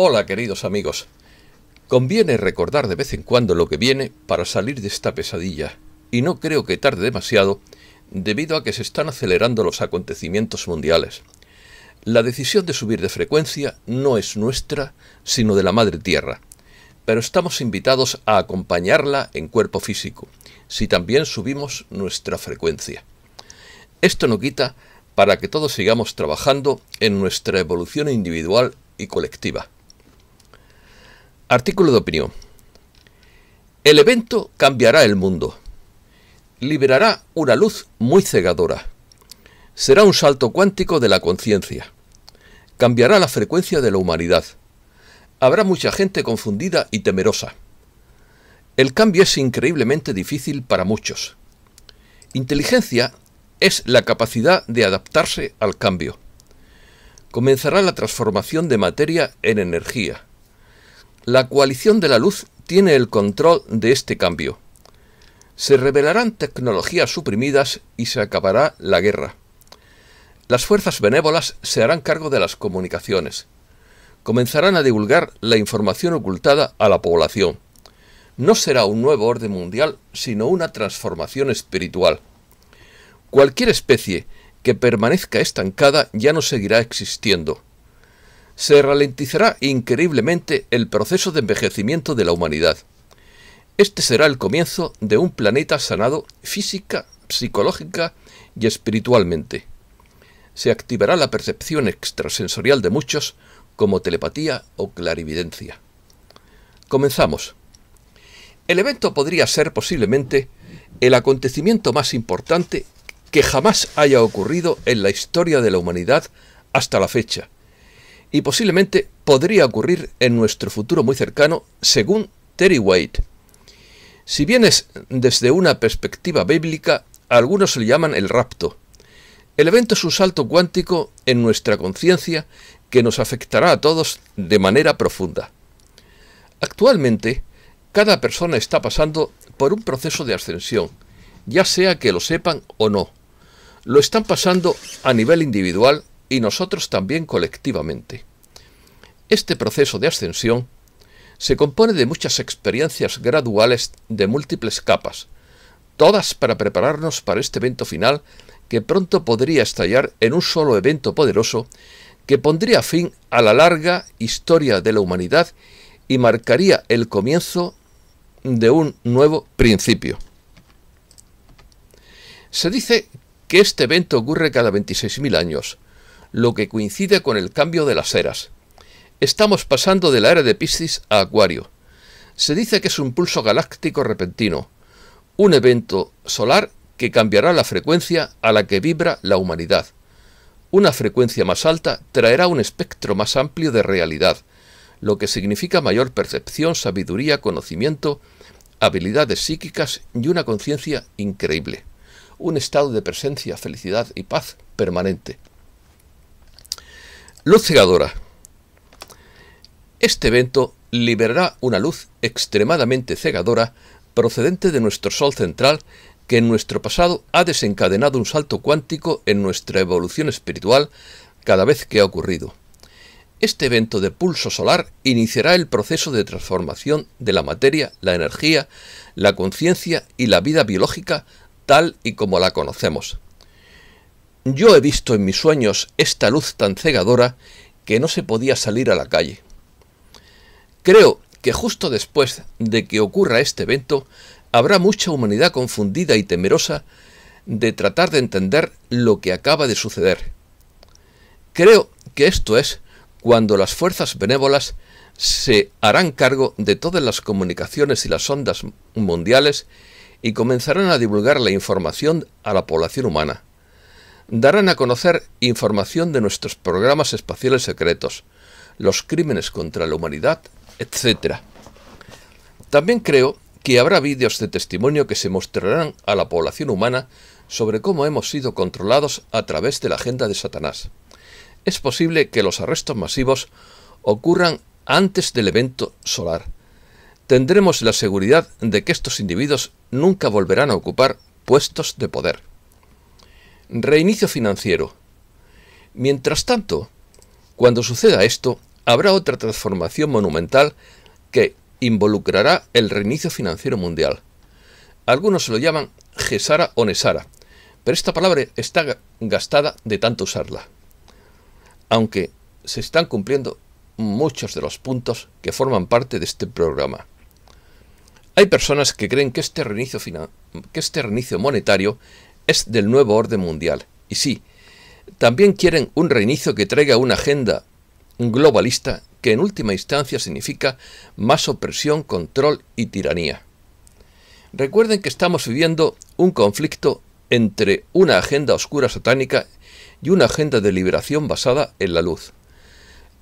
Hola queridos amigos. Conviene recordar de vez en cuando lo que viene para salir de esta pesadilla, y no creo que tarde demasiado debido a que se están acelerando los acontecimientos mundiales. La decisión de subir de frecuencia no es nuestra, sino de la Madre Tierra, pero estamos invitados a acompañarla en cuerpo físico, si también subimos nuestra frecuencia. Esto no quita para que todos sigamos trabajando en nuestra evolución individual y colectiva. Artículo de opinión. El evento cambiará el mundo. Liberará una luz muy cegadora. Será un salto cuántico de la conciencia. Cambiará la frecuencia de la humanidad. Habrá mucha gente confundida y temerosa. El cambio es increíblemente difícil para muchos. Inteligencia es la capacidad de adaptarse al cambio. Comenzará la transformación de materia en energía la coalición de la luz tiene el control de este cambio. Se revelarán tecnologías suprimidas y se acabará la guerra. Las fuerzas benévolas se harán cargo de las comunicaciones. Comenzarán a divulgar la información ocultada a la población. No será un nuevo orden mundial, sino una transformación espiritual. Cualquier especie que permanezca estancada ya no seguirá existiendo se ralentizará increíblemente el proceso de envejecimiento de la humanidad. Este será el comienzo de un planeta sanado física, psicológica y espiritualmente. Se activará la percepción extrasensorial de muchos como telepatía o clarividencia. Comenzamos. El evento podría ser posiblemente el acontecimiento más importante que jamás haya ocurrido en la historia de la humanidad hasta la fecha y posiblemente podría ocurrir en nuestro futuro muy cercano, según Terry White. Si bien es desde una perspectiva bíblica, algunos le llaman el rapto. El evento es un salto cuántico en nuestra conciencia que nos afectará a todos de manera profunda. Actualmente, cada persona está pasando por un proceso de ascensión, ya sea que lo sepan o no. Lo están pasando a nivel individual y nosotros también colectivamente. Este proceso de ascensión se compone de muchas experiencias graduales de múltiples capas, todas para prepararnos para este evento final que pronto podría estallar en un solo evento poderoso que pondría fin a la larga historia de la humanidad y marcaría el comienzo de un nuevo principio. Se dice que este evento ocurre cada 26.000 años, lo que coincide con el cambio de las eras. Estamos pasando de la era de Piscis a Acuario. Se dice que es un pulso galáctico repentino, un evento solar que cambiará la frecuencia a la que vibra la humanidad. Una frecuencia más alta traerá un espectro más amplio de realidad, lo que significa mayor percepción, sabiduría, conocimiento, habilidades psíquicas y una conciencia increíble. Un estado de presencia, felicidad y paz permanente. Luz cegadora. Este evento liberará una luz extremadamente cegadora procedente de nuestro Sol central que en nuestro pasado ha desencadenado un salto cuántico en nuestra evolución espiritual cada vez que ha ocurrido. Este evento de pulso solar iniciará el proceso de transformación de la materia, la energía, la conciencia y la vida biológica tal y como la conocemos. Yo he visto en mis sueños esta luz tan cegadora que no se podía salir a la calle. Creo que justo después de que ocurra este evento, habrá mucha humanidad confundida y temerosa de tratar de entender lo que acaba de suceder. Creo que esto es cuando las fuerzas benévolas se harán cargo de todas las comunicaciones y las ondas mundiales y comenzarán a divulgar la información a la población humana. Darán a conocer información de nuestros programas espaciales secretos, los crímenes contra la humanidad etcétera. También creo que habrá vídeos de testimonio que se mostrarán a la población humana sobre cómo hemos sido controlados a través de la agenda de Satanás. Es posible que los arrestos masivos ocurran antes del evento solar. Tendremos la seguridad de que estos individuos nunca volverán a ocupar puestos de poder. Reinicio financiero. Mientras tanto, cuando suceda esto, habrá otra transformación monumental que involucrará el reinicio financiero mundial. Algunos se lo llaman Gesara o Nesara, pero esta palabra está gastada de tanto usarla. Aunque se están cumpliendo muchos de los puntos que forman parte de este programa. Hay personas que creen que este reinicio, que este reinicio monetario es del nuevo orden mundial. Y sí, también quieren un reinicio que traiga una agenda globalista que en última instancia significa más opresión, control y tiranía. Recuerden que estamos viviendo un conflicto entre una agenda oscura satánica y una agenda de liberación basada en la luz.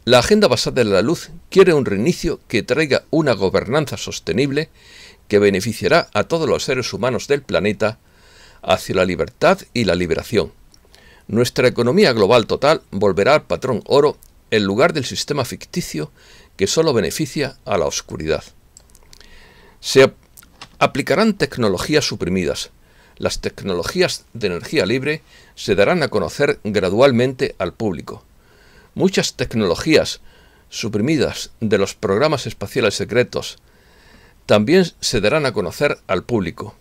La agenda basada en la luz quiere un reinicio que traiga una gobernanza sostenible que beneficiará a todos los seres humanos del planeta hacia la libertad y la liberación. Nuestra economía global total volverá al patrón oro en lugar del sistema ficticio que solo beneficia a la oscuridad. Se aplicarán tecnologías suprimidas. Las tecnologías de energía libre se darán a conocer gradualmente al público. Muchas tecnologías suprimidas de los programas espaciales secretos también se darán a conocer al público.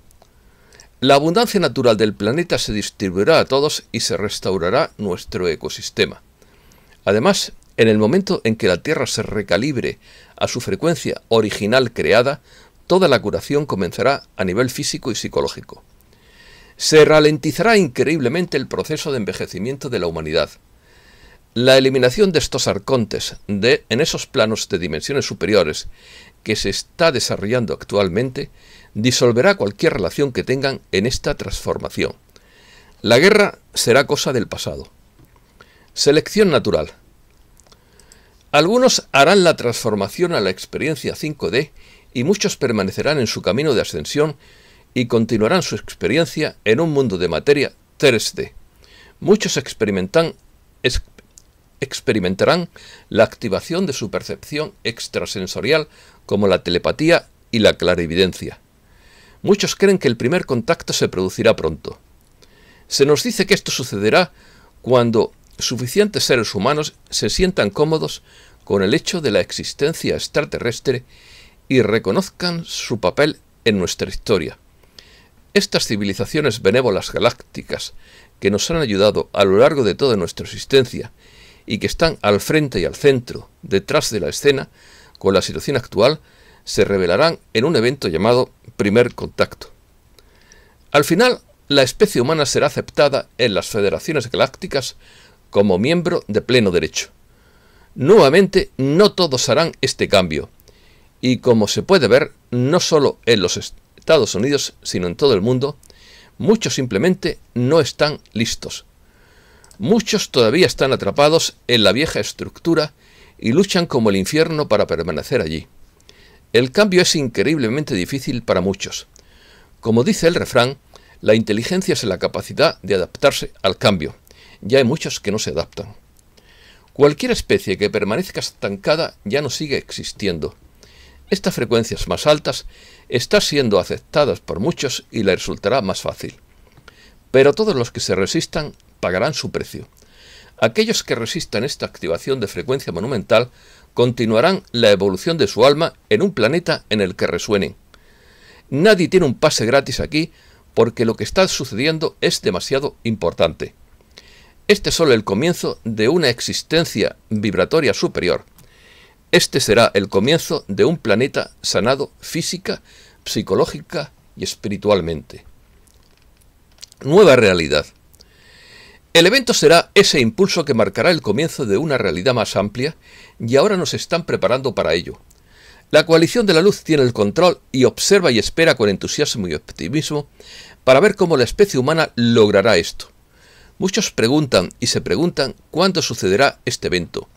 La abundancia natural del planeta se distribuirá a todos y se restaurará nuestro ecosistema. Además, en el momento en que la Tierra se recalibre a su frecuencia original creada, toda la curación comenzará a nivel físico y psicológico. Se ralentizará increíblemente el proceso de envejecimiento de la humanidad. La eliminación de estos arcontes de, en esos planos de dimensiones superiores que se está desarrollando actualmente disolverá cualquier relación que tengan en esta transformación. La guerra será cosa del pasado. Selección natural. Algunos harán la transformación a la experiencia 5D y muchos permanecerán en su camino de ascensión y continuarán su experiencia en un mundo de materia 3D. Muchos experimentan, experimentarán la activación de su percepción extrasensorial como la telepatía y la clarividencia. Muchos creen que el primer contacto se producirá pronto. Se nos dice que esto sucederá cuando suficientes seres humanos se sientan cómodos con el hecho de la existencia extraterrestre y reconozcan su papel en nuestra historia. Estas civilizaciones benévolas galácticas que nos han ayudado a lo largo de toda nuestra existencia y que están al frente y al centro, detrás de la escena, con la situación actual, se revelarán en un evento llamado primer contacto. Al final, la especie humana será aceptada en las federaciones galácticas como miembro de pleno derecho. Nuevamente, no todos harán este cambio. Y como se puede ver, no solo en los Estados Unidos, sino en todo el mundo, muchos simplemente no están listos. Muchos todavía están atrapados en la vieja estructura y luchan como el infierno para permanecer allí. El cambio es increíblemente difícil para muchos. Como dice el refrán, la inteligencia es la capacidad de adaptarse al cambio ya hay muchos que no se adaptan. Cualquier especie que permanezca estancada ya no sigue existiendo. Estas frecuencias más altas están siendo aceptadas por muchos y le resultará más fácil. Pero todos los que se resistan pagarán su precio. Aquellos que resistan esta activación de frecuencia monumental continuarán la evolución de su alma en un planeta en el que resuenen. Nadie tiene un pase gratis aquí porque lo que está sucediendo es demasiado importante. Este es solo el comienzo de una existencia vibratoria superior. Este será el comienzo de un planeta sanado física, psicológica y espiritualmente. Nueva realidad. El evento será ese impulso que marcará el comienzo de una realidad más amplia y ahora nos están preparando para ello. La coalición de la luz tiene el control y observa y espera con entusiasmo y optimismo para ver cómo la especie humana logrará esto. Muchos preguntan y se preguntan cuándo sucederá este evento.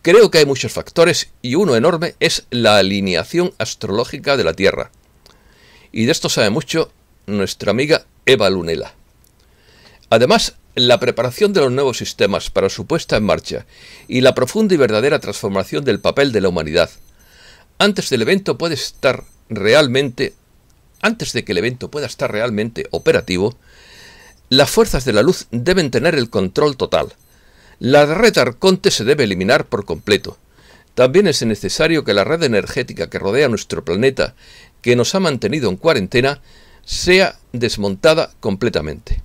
Creo que hay muchos factores y uno enorme es la alineación astrológica de la Tierra. Y de esto sabe mucho nuestra amiga Eva Lunela. Además, la preparación de los nuevos sistemas para su puesta en marcha y la profunda y verdadera transformación del papel de la humanidad. Antes del evento puede estar realmente, antes de que el evento pueda estar realmente operativo, las fuerzas de la luz deben tener el control total. La red Arconte se debe eliminar por completo. También es necesario que la red energética que rodea nuestro planeta, que nos ha mantenido en cuarentena, sea desmontada completamente.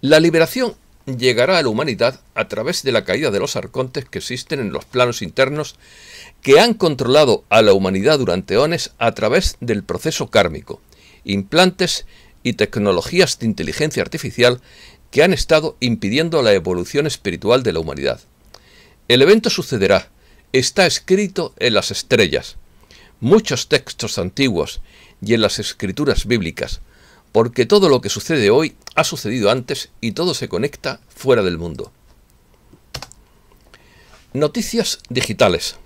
La liberación llegará a la humanidad a través de la caída de los arcontes que existen en los planos internos que han controlado a la humanidad durante ones a través del proceso kármico, implantes y tecnologías de inteligencia artificial que han estado impidiendo la evolución espiritual de la humanidad. El evento sucederá, está escrito en las estrellas, muchos textos antiguos y en las escrituras bíblicas, porque todo lo que sucede hoy ha sucedido antes y todo se conecta fuera del mundo. Noticias digitales.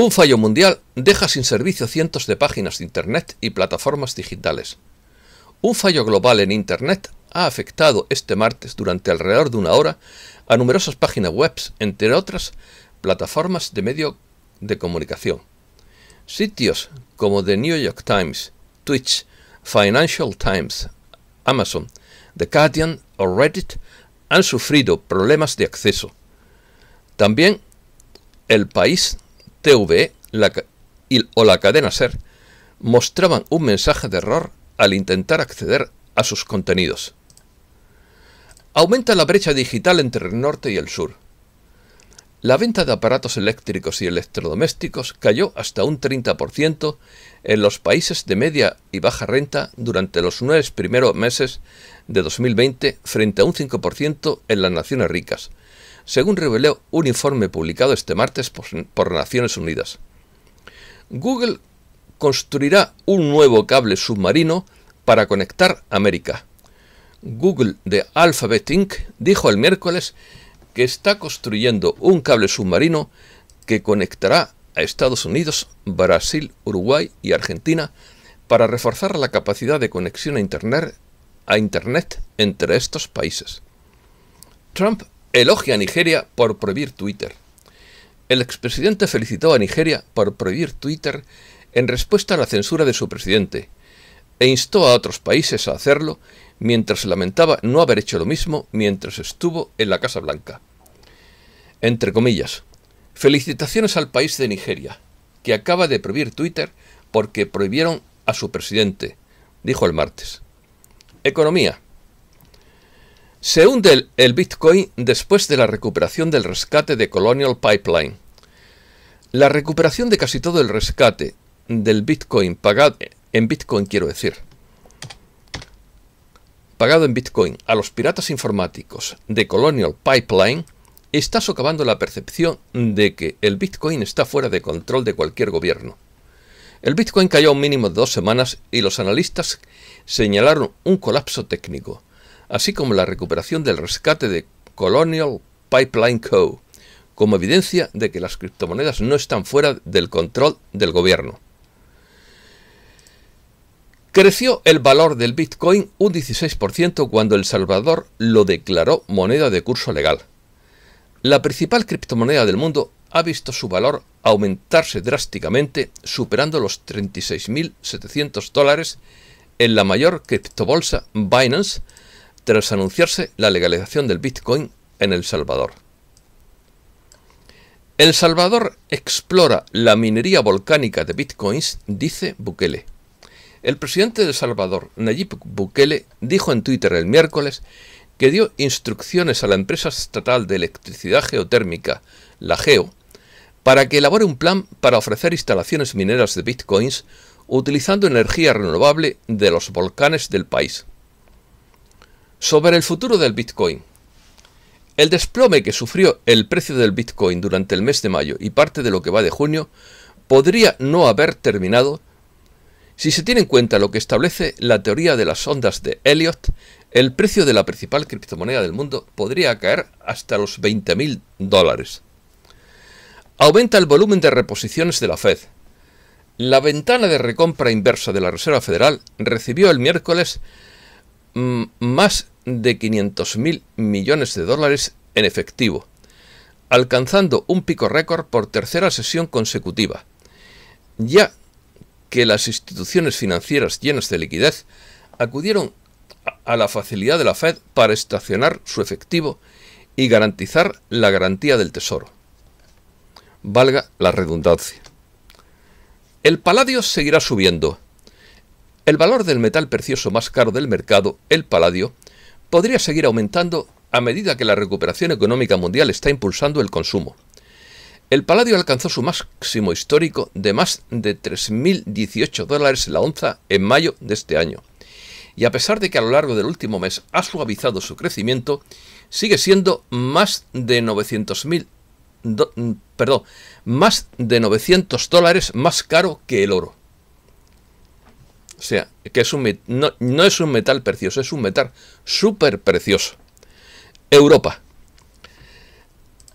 Un fallo mundial deja sin servicio cientos de páginas de Internet y plataformas digitales. Un fallo global en Internet ha afectado este martes durante alrededor de una hora a numerosas páginas web, entre otras plataformas de medio de comunicación. Sitios como The New York Times, Twitch, Financial Times, Amazon, The Guardian o Reddit han sufrido problemas de acceso. También el país TV o la cadena SER mostraban un mensaje de error al intentar acceder a sus contenidos. Aumenta la brecha digital entre el norte y el sur. La venta de aparatos eléctricos y electrodomésticos cayó hasta un 30% en los países de media y baja renta durante los nueve primeros meses de 2020 frente a un 5% en las naciones ricas, según reveló un informe publicado este martes por, Naciones Unidas. Google construirá un nuevo cable submarino para conectar América. Google de Alphabet Inc. dijo el miércoles que está construyendo un cable submarino que conectará a Estados Unidos, Brasil, Uruguay y Argentina para reforzar la capacidad de conexión a Internet, a Internet entre estos países. Trump Elogia a Nigeria por prohibir Twitter. El expresidente felicitó a Nigeria por prohibir Twitter en respuesta a la censura de su presidente e instó a otros países a hacerlo mientras lamentaba no haber hecho lo mismo mientras estuvo en la Casa Blanca. Entre comillas, felicitaciones al país de Nigeria, que acaba de prohibir Twitter porque prohibieron a su presidente, dijo el martes. Economía. Se hunde el, Bitcoin después de la recuperación del rescate de Colonial Pipeline. La recuperación de casi todo el rescate del Bitcoin pagado en Bitcoin, quiero decir, pagado en Bitcoin a los piratas informáticos de Colonial Pipeline está socavando la percepción de que el Bitcoin está fuera de control de cualquier gobierno. El Bitcoin cayó un mínimo de dos semanas y los analistas señalaron un colapso técnico así como la recuperación del rescate de Colonial Pipeline Co., como evidencia de que las criptomonedas no están fuera del control del gobierno. Creció el valor del Bitcoin un 16% cuando El Salvador lo declaró moneda de curso legal. La principal criptomoneda del mundo ha visto su valor aumentarse drásticamente, superando los 36.700 dólares en la mayor criptobolsa Binance, tras anunciarse la legalización del Bitcoin en El Salvador. El Salvador explora la minería volcánica de Bitcoins, dice Bukele. El presidente de El Salvador, Nayib Bukele, dijo en Twitter el miércoles que dio instrucciones a la empresa estatal de electricidad geotérmica, la GEO, para que elabore un plan para ofrecer instalaciones mineras de bitcoins utilizando energía renovable de los volcanes del país. Sobre el futuro del Bitcoin. El desplome que sufrió el precio del Bitcoin durante el mes de mayo y parte de lo que va de junio podría no haber terminado si se tiene en cuenta lo que establece la teoría de las ondas de Elliot, el precio de la principal criptomoneda del mundo podría caer hasta los 20.000 dólares. Aumenta el volumen de reposiciones de la Fed. La ventana de recompra inversa de la Reserva Federal recibió el miércoles Mm, más de 500.000 millones de dólares en efectivo, alcanzando un pico récord por tercera sesión consecutiva, ya que las instituciones financieras llenas de liquidez acudieron a la facilidad de la Fed para estacionar su efectivo y garantizar la garantía del tesoro. Valga la redundancia. El paladio seguirá subiendo el valor del metal precioso más caro del mercado, el paladio, podría seguir aumentando a medida que la recuperación económica mundial está impulsando el consumo. El paladio alcanzó su máximo histórico de más de 3.018 dólares la onza en mayo de este año. Y a pesar de que a lo largo del último mes ha suavizado su crecimiento, sigue siendo más de perdón, más de 900 dólares más caro que el oro. O sea, que es no, no es un metal precioso, es un metal súper precioso. Europa.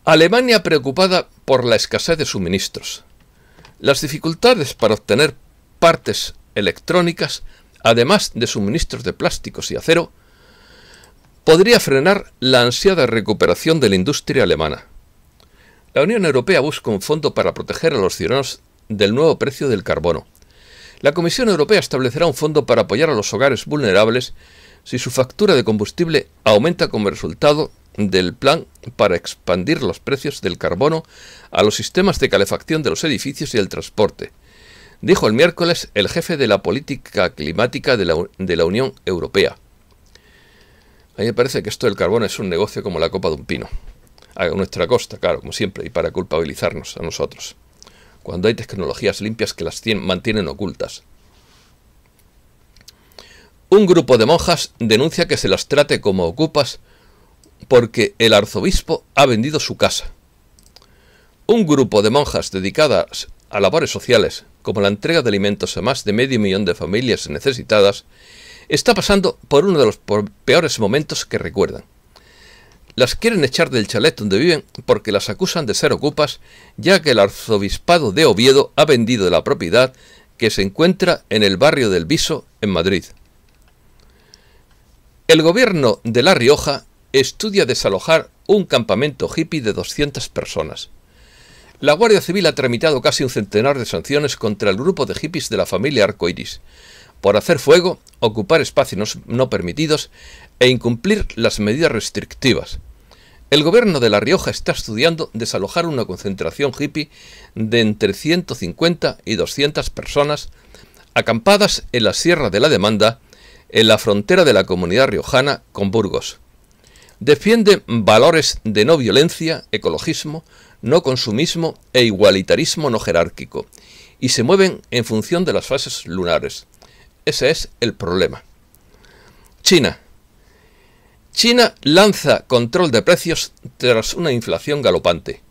Alemania preocupada por la escasez de suministros. Las dificultades para obtener partes electrónicas, además de suministros de plásticos y acero, podría frenar la ansiada recuperación de la industria alemana. La Unión Europea busca un fondo para proteger a los ciudadanos del nuevo precio del carbono. La Comisión Europea establecerá un fondo para apoyar a los hogares vulnerables si su factura de combustible aumenta como resultado del plan para expandir los precios del carbono a los sistemas de calefacción de los edificios y el transporte, dijo el miércoles el jefe de la política climática de la, Unión Europea. A mí me parece que esto del carbono es un negocio como la copa de un pino. A nuestra costa, claro, como siempre, y para culpabilizarnos a nosotros cuando hay tecnologías limpias que las mantienen ocultas. Un grupo de monjas denuncia que se las trate como ocupas porque el arzobispo ha vendido su casa. Un grupo de monjas dedicadas a labores sociales, como la entrega de alimentos a más de medio millón de familias necesitadas, está pasando por uno de los peores momentos que recuerdan. Las quieren echar del chalet donde viven porque las acusan de ser ocupas, ya que el arzobispado de Oviedo ha vendido la propiedad que se encuentra en el barrio del Viso, en Madrid. El gobierno de La Rioja estudia desalojar un campamento hippie de 200 personas. La Guardia Civil ha tramitado casi un centenar de sanciones contra el grupo de hippies de la familia Arcoiris por hacer fuego, ocupar espacios no permitidos e incumplir las medidas restrictivas, el gobierno de La Rioja está estudiando desalojar una concentración hippie de entre 150 y 200 personas acampadas en la Sierra de la Demanda, en la frontera de la comunidad riojana con Burgos. Defiende valores de no violencia, ecologismo, no consumismo e igualitarismo no jerárquico, y se mueven en función de las fases lunares. Ese es el problema. China, China lanza control de precios tras una inflación galopante.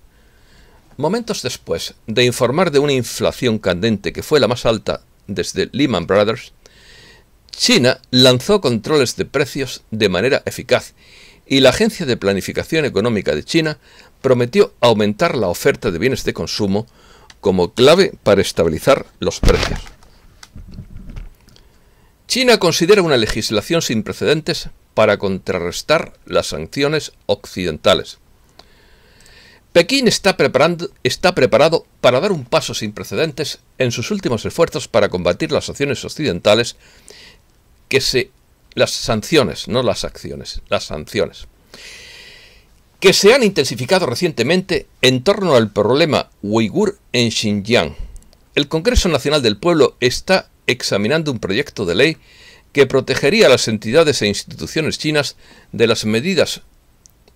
Momentos después de informar de una inflación candente que fue la más alta desde Lehman Brothers, China lanzó controles de precios de manera eficaz y la Agencia de Planificación Económica de China prometió aumentar la oferta de bienes de consumo como clave para estabilizar los precios. China considera una legislación sin precedentes para contrarrestar las sanciones occidentales. Pekín está, preparado para dar un paso sin precedentes en sus últimos esfuerzos para combatir las acciones occidentales que se... las sanciones, no las acciones, las sanciones, que se han intensificado recientemente en torno al problema uigur en Xinjiang. El Congreso Nacional del Pueblo está examinando un proyecto de ley que protegería a las entidades e instituciones chinas de las medidas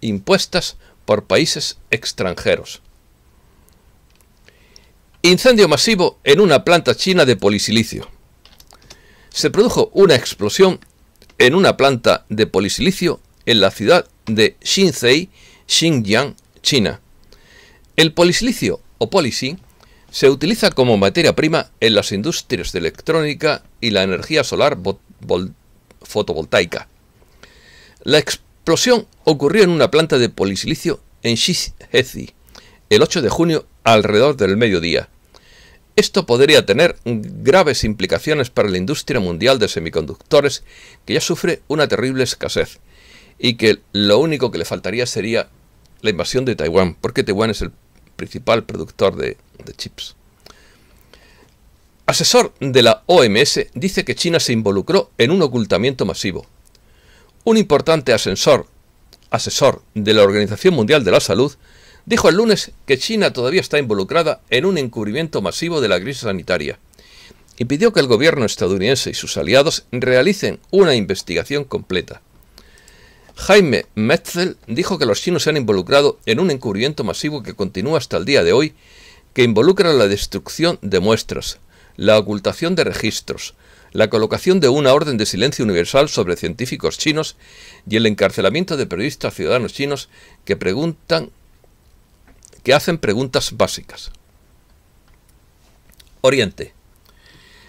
impuestas por países extranjeros. Incendio masivo en una planta china de polisilicio. Se produjo una explosión en una planta de polisilicio en la ciudad de Xinzhei, Xinjiang, China. El polisilicio o polisin se utiliza como materia prima en las industrias de electrónica y la energía solar fotovoltaica. La explosión ocurrió en una planta de polisilicio en Hezi el 8 de junio alrededor del mediodía. Esto podría tener graves implicaciones para la industria mundial de semiconductores, que ya sufre una terrible escasez, y que lo único que le faltaría sería la invasión de Taiwán, porque Taiwán es el principal productor de chips. Asesor de la OMS dice que China se involucró en un ocultamiento masivo. Un importante asesor, asesor de la Organización Mundial de la Salud dijo el lunes que China todavía está involucrada en un encubrimiento masivo de la crisis sanitaria y pidió que el gobierno estadounidense y sus aliados realicen una investigación completa. Jaime Metzel dijo que los chinos se han involucrado en un encubrimiento masivo que continúa hasta el día de hoy, que involucra la destrucción de muestras, la ocultación de registros, la colocación de una orden de silencio universal sobre científicos chinos y el encarcelamiento de periodistas ciudadanos chinos que preguntan que hacen preguntas básicas. Oriente.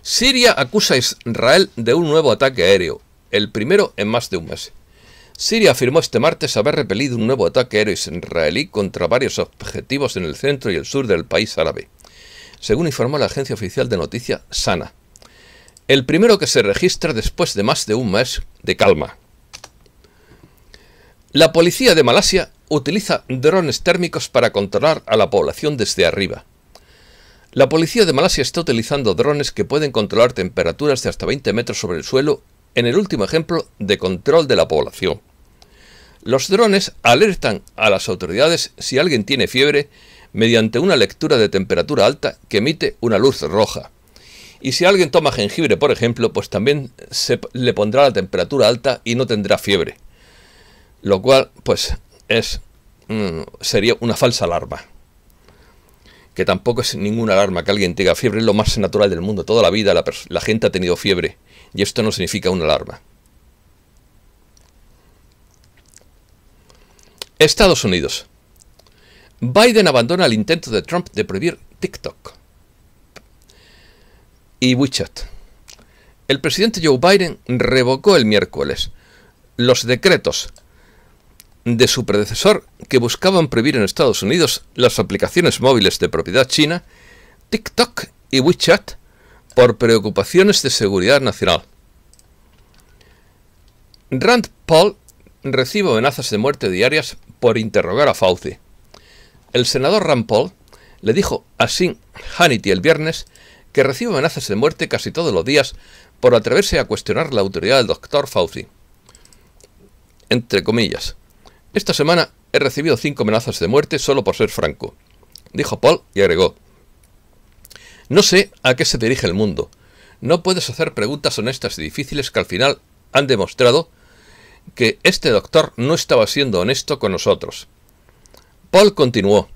Siria acusa a Israel de un nuevo ataque aéreo, el primero en más de un mes. Siria afirmó este martes haber repelido un nuevo ataque aéreo israelí contra varios objetivos en el centro y el sur del país árabe según informó la agencia oficial de noticias Sana. El primero que se registra después de más de un mes de calma. La policía de Malasia utiliza drones térmicos para controlar a la población desde arriba. La policía de Malasia está utilizando drones que pueden controlar temperaturas de hasta 20 metros sobre el suelo en el último ejemplo de control de la población. Los drones alertan a las autoridades si alguien tiene fiebre mediante una lectura de temperatura alta que emite una luz roja. Y si alguien toma jengibre, por ejemplo, pues también se le pondrá la temperatura alta y no tendrá fiebre. Lo cual, pues, es mm, sería una falsa alarma. Que tampoco es ninguna alarma que alguien tenga fiebre, es lo más natural del mundo. Toda la vida la gente ha tenido fiebre y esto no significa una alarma. Estados Unidos. Biden abandona el intento de Trump de prohibir TikTok y WeChat. El presidente Joe Biden revocó el miércoles los decretos de su predecesor que buscaban prohibir en Estados Unidos las aplicaciones móviles de propiedad china, TikTok y WeChat por preocupaciones de seguridad nacional. Rand Paul recibe amenazas de muerte diarias por interrogar a Fauci. El senador Rand Paul le dijo a Sin Hannity el viernes que recibe amenazas de muerte casi todos los días por atreverse a cuestionar la autoridad del doctor Fauci. Entre comillas. Esta semana he recibido cinco amenazas de muerte solo por ser franco, dijo Paul y agregó. No sé a qué se dirige el mundo. No puedes hacer preguntas honestas y difíciles que al final han demostrado que este doctor no estaba siendo honesto con nosotros. Paul continuó,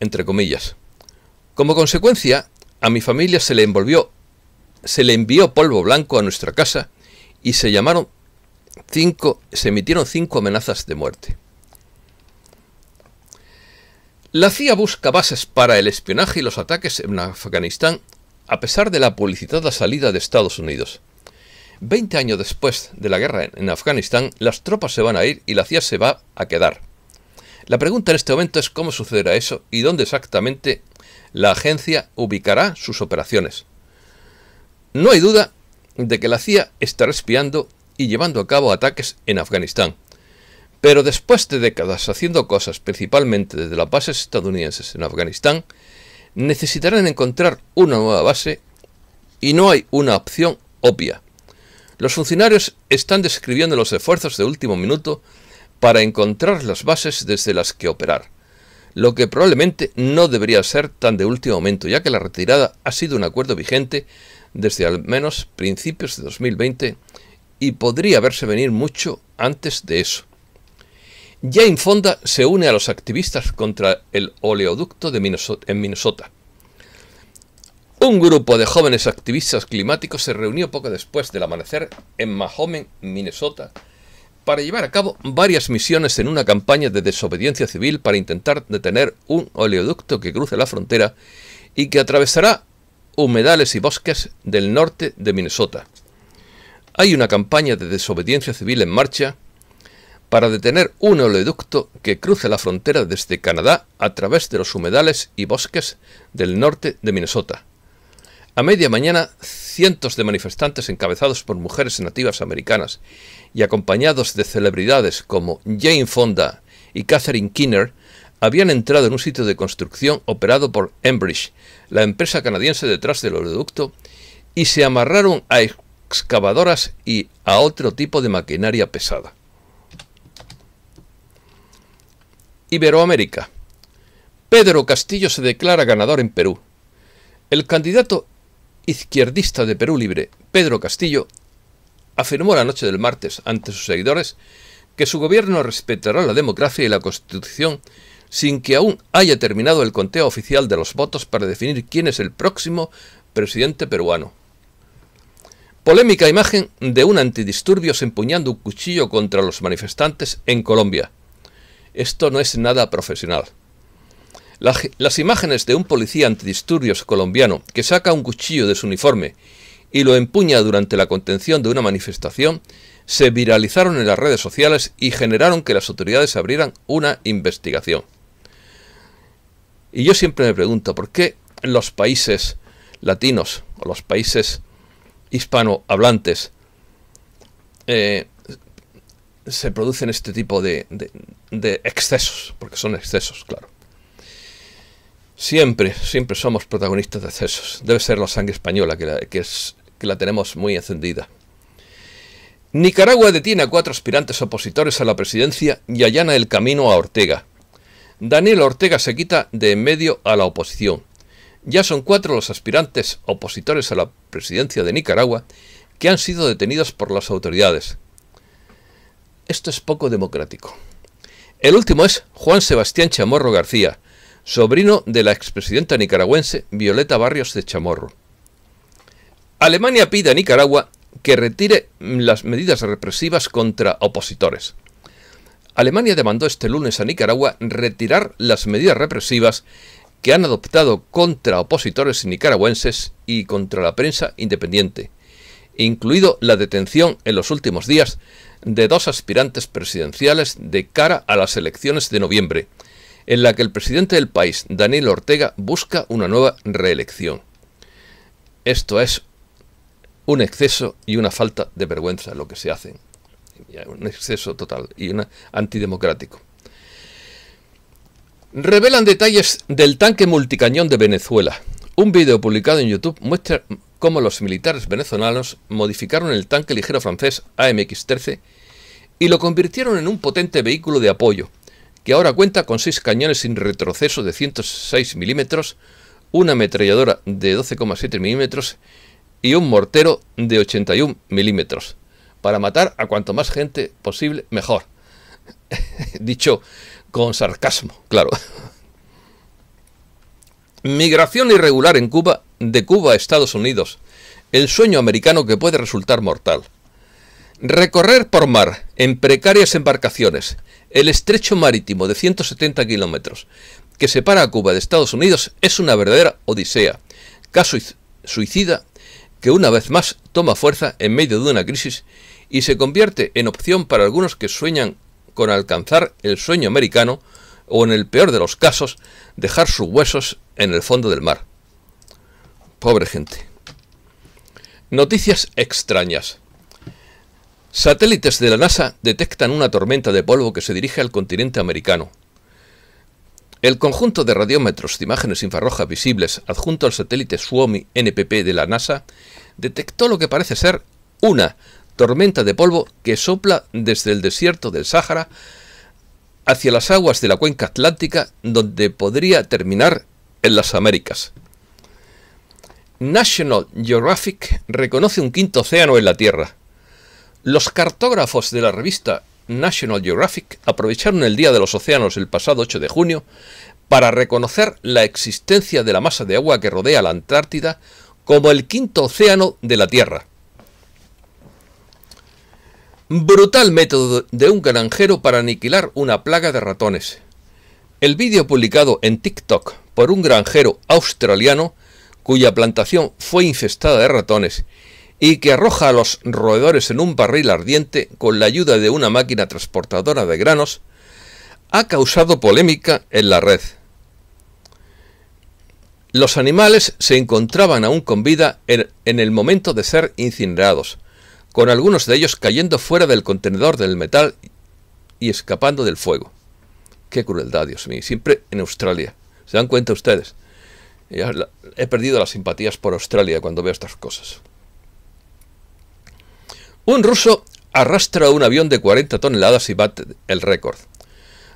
entre comillas. Como consecuencia, a mi familia se le envolvió, se le envió polvo blanco a nuestra casa y se llamaron cinco, se emitieron cinco amenazas de muerte. La CIA busca bases para el espionaje y los ataques en Afganistán a pesar de la publicitada salida de Estados Unidos. Veinte años después de la guerra en Afganistán, las tropas se van a ir y la CIA se va a quedar. La pregunta en este momento es cómo sucederá eso y dónde exactamente la agencia ubicará sus operaciones. No hay duda de que la CIA estará espiando y llevando a cabo ataques en Afganistán. Pero después de décadas haciendo cosas principalmente desde las bases estadounidenses en Afganistán, necesitarán encontrar una nueva base y no hay una opción obvia. Los funcionarios están describiendo los esfuerzos de último minuto para encontrar las bases desde las que operar, lo que probablemente no debería ser tan de último momento, ya que la retirada ha sido un acuerdo vigente desde al menos principios de 2020 y podría verse venir mucho antes de eso. en Fonda se une a los activistas contra el oleoducto de en Minnesota. Un grupo de jóvenes activistas climáticos se reunió poco después del amanecer en Mahomet, Minnesota, para llevar a cabo varias misiones en una campaña de desobediencia civil para intentar detener un oleoducto que cruce la frontera y que atravesará humedales y bosques del norte de Minnesota. Hay una campaña de desobediencia civil en marcha para detener un oleoducto que cruce la frontera desde Canadá a través de los humedales y bosques del norte de Minnesota. A media mañana, cientos de manifestantes encabezados por mujeres nativas americanas y acompañados de celebridades como Jane Fonda y Catherine Keener habían entrado en un sitio de construcción operado por Enbridge, la empresa canadiense detrás del oleoducto, y se amarraron a excavadoras y a otro tipo de maquinaria pesada. Iberoamérica. Pedro Castillo se declara ganador en Perú. El candidato izquierdista de Perú Libre, Pedro Castillo, afirmó la noche del martes ante sus seguidores que su gobierno respetará la democracia y la constitución sin que aún haya terminado el conteo oficial de los votos para definir quién es el próximo presidente peruano. Polémica imagen de un antidisturbios empuñando un cuchillo contra los manifestantes en Colombia. Esto no es nada profesional las imágenes de un policía antidisturbios colombiano que saca un cuchillo de su uniforme y lo empuña durante la contención de una manifestación se viralizaron en las redes sociales y generaron que las autoridades abrieran una investigación. Y yo siempre me pregunto por qué los países latinos o los países hispanohablantes eh, se producen este tipo de excesos, porque son excesos, claro. Siempre, siempre somos protagonistas de excesos. Debe ser la sangre española que la, que la tenemos muy encendida. Nicaragua detiene a cuatro aspirantes opositores a la presidencia y allana el camino a Ortega. Daniel Ortega se quita de en medio a la oposición. Ya son cuatro los aspirantes opositores a la presidencia de Nicaragua que han sido detenidos por las autoridades. Esto es poco democrático. El último es Juan Sebastián Chamorro García, sobrino de la expresidenta nicaragüense Violeta Barrios de Chamorro. Alemania pide a Nicaragua que retire las medidas represivas contra opositores. Alemania demandó este lunes a Nicaragua retirar las medidas represivas que han adoptado contra opositores nicaragüenses y contra la prensa independiente, incluido la detención en los últimos días de dos aspirantes presidenciales de cara a las elecciones de noviembre, en la que el presidente del país, Daniel Ortega, busca una nueva reelección. Esto es un exceso y una falta de vergüenza lo que se hacen. Un exceso total y un antidemocrático. Revelan detalles del tanque multicañón de Venezuela. Un video publicado en YouTube muestra cómo los militares venezolanos modificaron el tanque ligero francés AMX-13 y lo convirtieron en un potente vehículo de apoyo, que ahora cuenta con 6 cañones sin retroceso de 106 milímetros, una ametralladora de 12,7 milímetros y un mortero de 81 milímetros, para matar a cuanto más gente posible mejor. Dicho con sarcasmo, claro. Migración irregular en Cuba, de Cuba a Estados Unidos. El sueño americano que puede resultar mortal. Recorrer por mar, en precarias embarcaciones, el estrecho marítimo de 170 kilómetros que separa a Cuba de Estados Unidos es una verdadera odisea, caso suicida que una vez más toma fuerza en medio de una crisis y se convierte en opción para algunos que sueñan con alcanzar el sueño americano o en el peor de los casos dejar sus huesos en el fondo del mar. Pobre gente. Noticias extrañas. Satélites de la NASA detectan una tormenta de polvo que se dirige al continente americano. El conjunto de radiómetros de imágenes infrarrojas visibles adjunto al satélite Suomi NPP de la NASA detectó lo que parece ser una tormenta de polvo que sopla desde el desierto del Sáhara hacia las aguas de la cuenca atlántica donde podría terminar en las Américas. National Geographic reconoce un quinto océano en la Tierra. Los cartógrafos de la revista National Geographic aprovecharon el Día de los Océanos el pasado 8 de junio para reconocer la existencia de la masa de agua que rodea la Antártida como el quinto océano de la Tierra. Brutal método de un granjero para aniquilar una plaga de ratones. El vídeo publicado en TikTok por un granjero australiano cuya plantación fue infestada de ratones y que arroja a los roedores en un barril ardiente con la ayuda de una máquina transportadora de granos, ha causado polémica en la red. Los animales se encontraban aún con vida en, el momento de ser incinerados, con algunos de ellos cayendo fuera del contenedor del metal y escapando del fuego. Qué crueldad, Dios mío. Siempre en Australia. ¿Se dan cuenta ustedes? He perdido las simpatías por Australia cuando veo estas cosas. Un ruso arrastra un avión de 40 toneladas y bate el récord.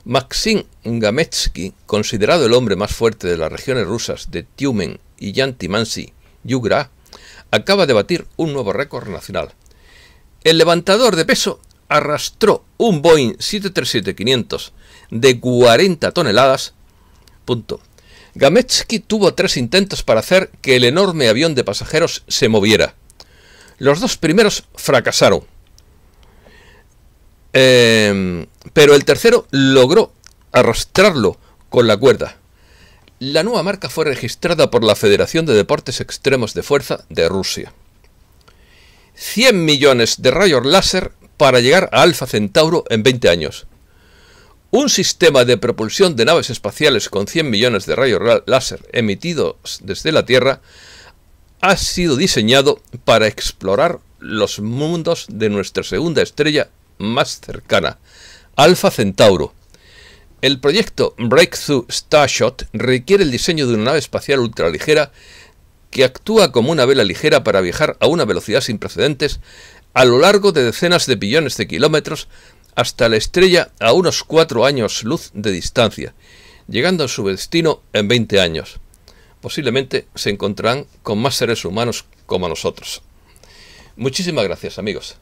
Maxim Gametsky, considerado el hombre más fuerte de las regiones rusas de Tiumen y Yantimansi, Yugra, acaba de batir un nuevo récord nacional. El levantador de peso arrastró un Boeing 737-500 de 40 toneladas. Punto. tuvo tres intentos para hacer que el enorme avión de pasajeros se moviera. Los dos primeros fracasaron. Em, pero el tercero logró arrastrarlo con la cuerda. La nueva marca fue registrada por la Federación de Deportes Extremos de Fuerza de Rusia. 100 millones de rayos láser para llegar a Alfa Centauro en 20 años. Un sistema de propulsión de naves espaciales con 100 millones de rayos láser emitidos desde la Tierra ha sido diseñado para explorar los mundos de nuestra segunda estrella más cercana, Alfa Centauro. El proyecto Breakthrough Starshot requiere el diseño de una nave espacial ultraligera que actúa como una vela ligera para viajar a una velocidad sin precedentes a lo largo de decenas de billones de kilómetros hasta la estrella a unos cuatro años luz de distancia, llegando a su destino en 20 años posiblemente se encontrarán con más seres humanos como nosotros. Muchísimas gracias amigos.